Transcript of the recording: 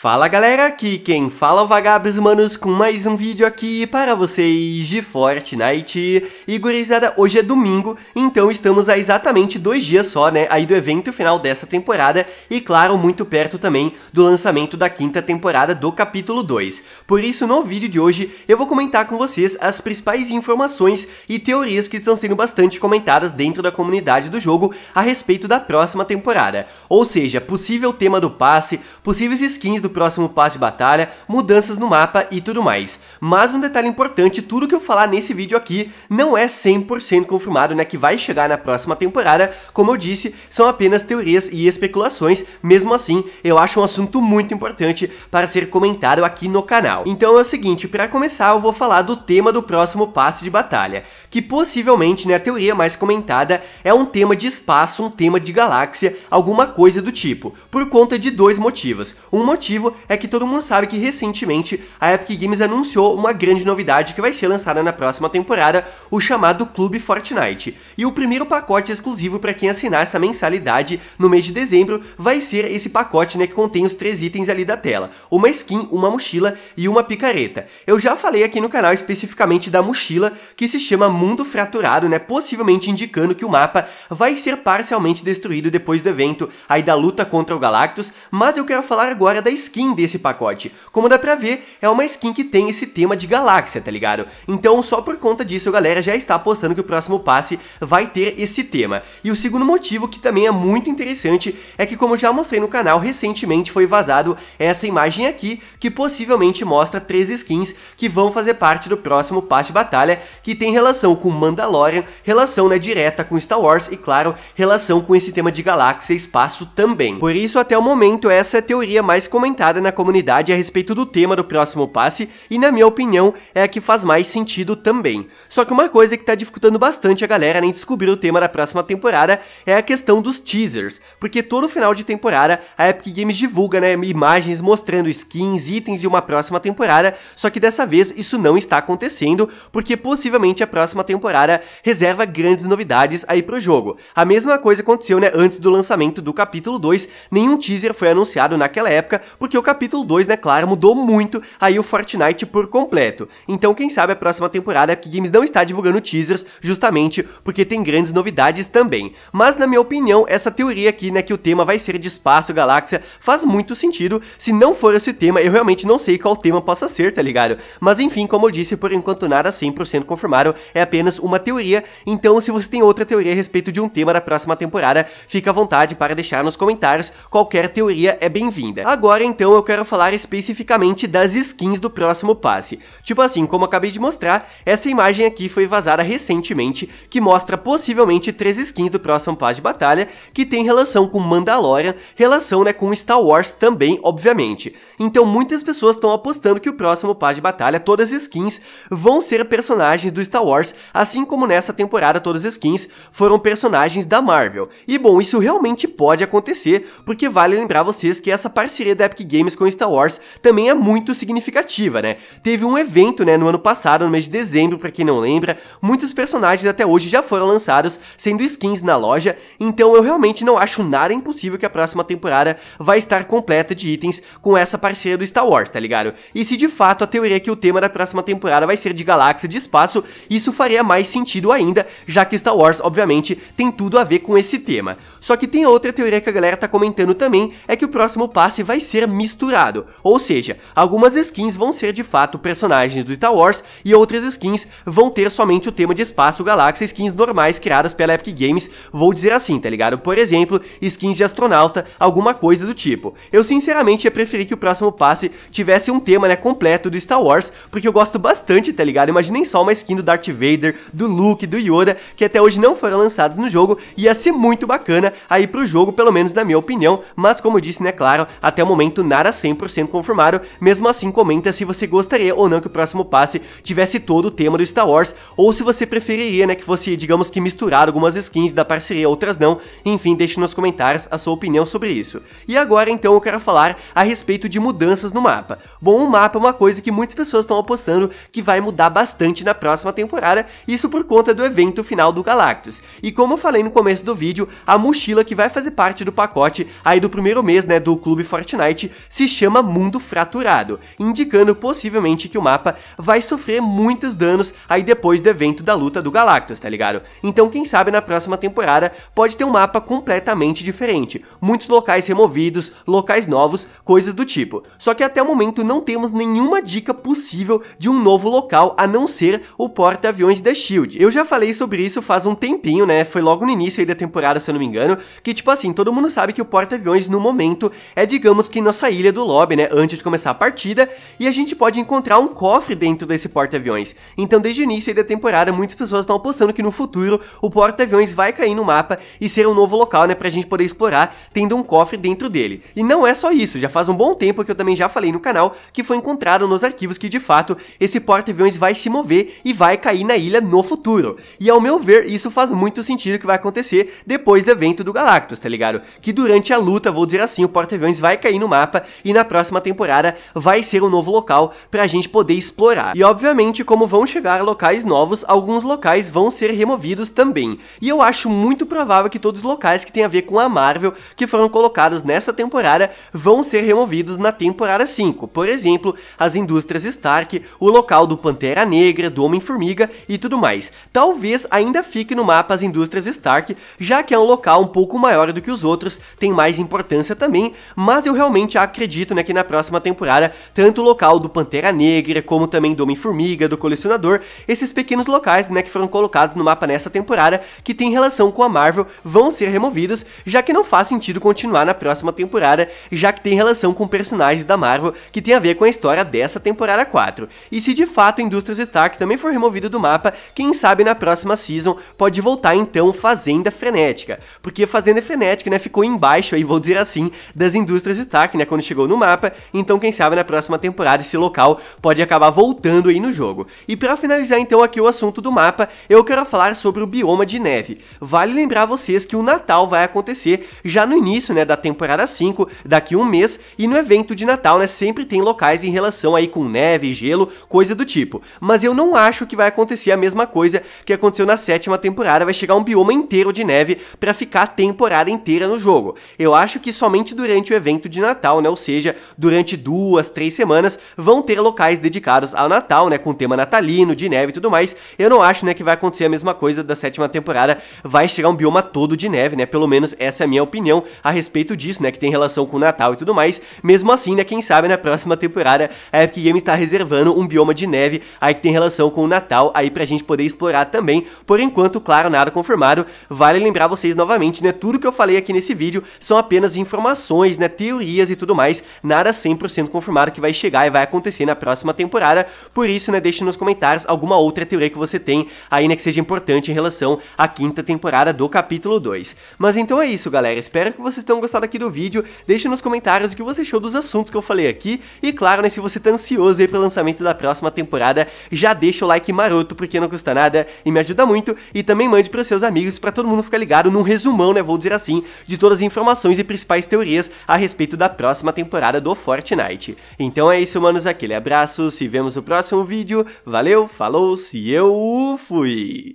Fala galera, aqui quem fala é o Vagabos Manos com mais um vídeo aqui para vocês de Fortnite. E gurizada, hoje é domingo, então estamos a exatamente dois dias só, né, aí do evento final dessa temporada e claro, muito perto também do lançamento da quinta temporada do capítulo 2. Por isso, no vídeo de hoje, eu vou comentar com vocês as principais informações e teorias que estão sendo bastante comentadas dentro da comunidade do jogo a respeito da próxima temporada. Ou seja, possível tema do passe, possíveis skins do do próximo passo de batalha, mudanças no mapa e tudo mais. Mas um detalhe importante, tudo que eu falar nesse vídeo aqui não é 100% confirmado, né, que vai chegar na próxima temporada, como eu disse, são apenas teorias e especulações, mesmo assim, eu acho um assunto muito importante para ser comentado aqui no canal. Então é o seguinte, para começar eu vou falar do tema do próximo passe de batalha, que possivelmente, né, a teoria mais comentada é um tema de espaço, um tema de galáxia, alguma coisa do tipo, por conta de dois motivos. Um motivo motivo é que todo mundo sabe que recentemente a Epic Games anunciou uma grande novidade que vai ser lançada na próxima temporada, o chamado Clube Fortnite. E o primeiro pacote exclusivo para quem assinar essa mensalidade no mês de dezembro vai ser esse pacote né, que contém os três itens ali da tela, uma skin, uma mochila e uma picareta. Eu já falei aqui no canal especificamente da mochila, que se chama Mundo Fraturado, né, possivelmente indicando que o mapa vai ser parcialmente destruído depois do evento aí da luta contra o Galactus, mas eu quero falar agora da skin skin desse pacote. Como dá pra ver, é uma skin que tem esse tema de galáxia, tá ligado? Então só por conta disso a galera já está apostando que o próximo passe vai ter esse tema. E o segundo motivo, que também é muito interessante, é que como já mostrei no canal, recentemente foi vazado essa imagem aqui, que possivelmente mostra três skins que vão fazer parte do próximo passe de batalha, que tem relação com Mandalorian, relação né, direta com Star Wars e claro, relação com esse tema de galáxia e espaço também. Por isso até o momento essa é a teoria mais comentada comentada na comunidade a respeito do tema do próximo passe e, na minha opinião, é a que faz mais sentido também. Só que uma coisa que tá dificultando bastante a galera nem descobrir o tema da próxima temporada é a questão dos teasers, porque todo final de temporada a Epic Games divulga né, imagens mostrando skins, itens e uma próxima temporada, só que dessa vez isso não está acontecendo, porque possivelmente a próxima temporada reserva grandes novidades aí pro jogo. A mesma coisa aconteceu né, antes do lançamento do capítulo 2, nenhum teaser foi anunciado naquela época, porque o capítulo 2, né, claro, mudou muito aí o Fortnite por completo. Então, quem sabe a próxima temporada, que Games não está divulgando teasers justamente porque tem grandes novidades também. Mas, na minha opinião, essa teoria aqui, né, que o tema vai ser de espaço, galáxia, faz muito sentido. Se não for esse tema, eu realmente não sei qual tema possa ser, tá ligado? Mas, enfim, como eu disse, por enquanto nada 100% confirmado é apenas uma teoria. Então, se você tem outra teoria a respeito de um tema da próxima temporada, fica à vontade para deixar nos comentários. Qualquer teoria é bem-vinda. Agora, então, então eu quero falar especificamente das skins do próximo passe. Tipo assim, como acabei de mostrar, essa imagem aqui foi vazada recentemente, que mostra possivelmente três skins do próximo passe de batalha, que tem relação com Mandalorian, relação né, com Star Wars também, obviamente. Então muitas pessoas estão apostando que o próximo passe de batalha, todas as skins, vão ser personagens do Star Wars, assim como nessa temporada todas as skins foram personagens da Marvel. E bom, isso realmente pode acontecer, porque vale lembrar vocês que essa parceria da Epic games com Star Wars também é muito significativa, né? Teve um evento, né, no ano passado, no mês de dezembro, para quem não lembra, muitos personagens até hoje já foram lançados sendo skins na loja, então eu realmente não acho nada impossível que a próxima temporada vai estar completa de itens com essa parceria do Star Wars, tá ligado? E se de fato a teoria é que o tema da próxima temporada vai ser de galáxia de espaço, isso faria mais sentido ainda, já que Star Wars, obviamente, tem tudo a ver com esse tema. Só que tem outra teoria que a galera tá comentando também, é que o próximo passe vai ser misturado, ou seja, algumas skins vão ser de fato personagens do Star Wars e outras skins vão ter somente o tema de espaço galáxia, skins normais criadas pela Epic Games, vou dizer assim, tá ligado? Por exemplo, skins de astronauta, alguma coisa do tipo. Eu sinceramente ia preferir que o próximo passe tivesse um tema, né, completo do Star Wars, porque eu gosto bastante, tá ligado? Imaginem só uma skin do Darth Vader, do Luke, do Yoda, que até hoje não foram lançados no jogo, ia ser muito bacana aí pro jogo, pelo menos na minha opinião, mas como eu disse, né, claro, até o momento momento nada 100% confirmado, mesmo assim comenta se você gostaria ou não que o próximo passe tivesse todo o tema do Star Wars, ou se você preferiria né, que fosse, digamos que misturado algumas skins da parceria, outras não, enfim, deixe nos comentários a sua opinião sobre isso. E agora então eu quero falar a respeito de mudanças no mapa. Bom, o mapa é uma coisa que muitas pessoas estão apostando que vai mudar bastante na próxima temporada, isso por conta do evento final do Galactus. E como eu falei no começo do vídeo, a mochila que vai fazer parte do pacote aí do primeiro mês né, do Clube Fortnite se chama Mundo Fraturado, indicando possivelmente que o mapa vai sofrer muitos danos aí depois do evento da luta do Galactus, tá ligado? Então quem sabe na próxima temporada pode ter um mapa completamente diferente, muitos locais removidos, locais novos, coisas do tipo. Só que até o momento não temos nenhuma dica possível de um novo local a não ser o porta-aviões da SHIELD. Eu já falei sobre isso faz um tempinho, né? Foi logo no início aí da temporada, se eu não me engano, que tipo assim, todo mundo sabe que o porta-aviões no momento é digamos que nosso nossa ilha do lobby, né, antes de começar a partida, e a gente pode encontrar um cofre dentro desse porta-aviões. Então, desde o início da temporada, muitas pessoas estão apostando que no futuro o porta-aviões vai cair no mapa e ser um novo local, né, pra gente poder explorar, tendo um cofre dentro dele. E não é só isso, já faz um bom tempo que eu também já falei no canal que foi encontrado nos arquivos que de fato esse porta-aviões vai se mover e vai cair na ilha no futuro. E ao meu ver, isso faz muito sentido que vai acontecer depois do evento do Galactus, tá ligado? Que durante a luta, vou dizer assim, o porta-aviões vai cair no mapa mapa e na próxima temporada vai ser um novo local para a gente poder explorar. E obviamente, como vão chegar locais novos, alguns locais vão ser removidos também. E eu acho muito provável que todos os locais que tem a ver com a Marvel, que foram colocados nessa temporada, vão ser removidos na temporada 5. Por exemplo, as indústrias Stark, o local do Pantera Negra, do Homem-Formiga e tudo mais. Talvez ainda fique no mapa as indústrias Stark, já que é um local um pouco maior do que os outros, tem mais importância também, mas eu realmente acredito né, que na próxima temporada, tanto o local do Pantera Negra, como também do Homem-Formiga, do Colecionador, esses pequenos locais né, que foram colocados no mapa nessa temporada, que tem relação com a Marvel, vão ser removidos, já que não faz sentido continuar na próxima temporada, já que tem relação com personagens da Marvel que tem a ver com a história dessa temporada 4. E se de fato a Indústrias Stark também for removida do mapa, quem sabe na próxima season pode voltar então Fazenda Frenética, porque Fazenda Frenética né, ficou embaixo, aí, vou dizer assim, das Indústrias Stark, né, quando chegou no mapa, então quem sabe na próxima temporada esse local pode acabar voltando aí no jogo. E para finalizar então aqui o assunto do mapa, eu quero falar sobre o bioma de neve. Vale lembrar vocês que o Natal vai acontecer já no início né, da temporada 5, daqui um mês, e no evento de Natal né, sempre tem locais em relação aí com neve, gelo, coisa do tipo. Mas eu não acho que vai acontecer a mesma coisa que aconteceu na sétima temporada, vai chegar um bioma inteiro de neve para ficar a temporada inteira no jogo. Eu acho que somente durante o evento de Natal Natal, né? Ou seja, durante duas, três semanas vão ter locais dedicados ao Natal, né? Com tema natalino, de neve e tudo mais. Eu não acho, né, que vai acontecer a mesma coisa da sétima temporada. Vai chegar um bioma todo de neve, né? Pelo menos essa é a minha opinião a respeito disso, né? Que tem relação com o Natal e tudo mais. Mesmo assim, né? Quem sabe na próxima temporada a Epic Games está reservando um bioma de neve aí que tem relação com o Natal aí pra gente poder explorar também. Por enquanto, claro, nada confirmado. Vale lembrar vocês novamente, né? Tudo que eu falei aqui nesse vídeo são apenas informações, né? Teorias e tudo mais, nada 100% confirmado que vai chegar e vai acontecer na próxima temporada. Por isso, né, deixe nos comentários alguma outra teoria que você tem aí, né, que seja importante em relação à quinta temporada do capítulo 2. Mas então é isso, galera. Espero que vocês tenham gostado aqui do vídeo. Deixe nos comentários o que você achou dos assuntos que eu falei aqui. E claro, né, se você tá ansioso aí pro lançamento da próxima temporada, já deixa o like maroto, porque não custa nada e me ajuda muito. E também mande pros seus amigos para todo mundo ficar ligado num resumão, né, vou dizer assim, de todas as informações e principais teorias a respeito da próxima próxima temporada do Fortnite. Então é isso, manos, aquele abraço, se vemos no próximo vídeo, valeu, falou, se eu fui!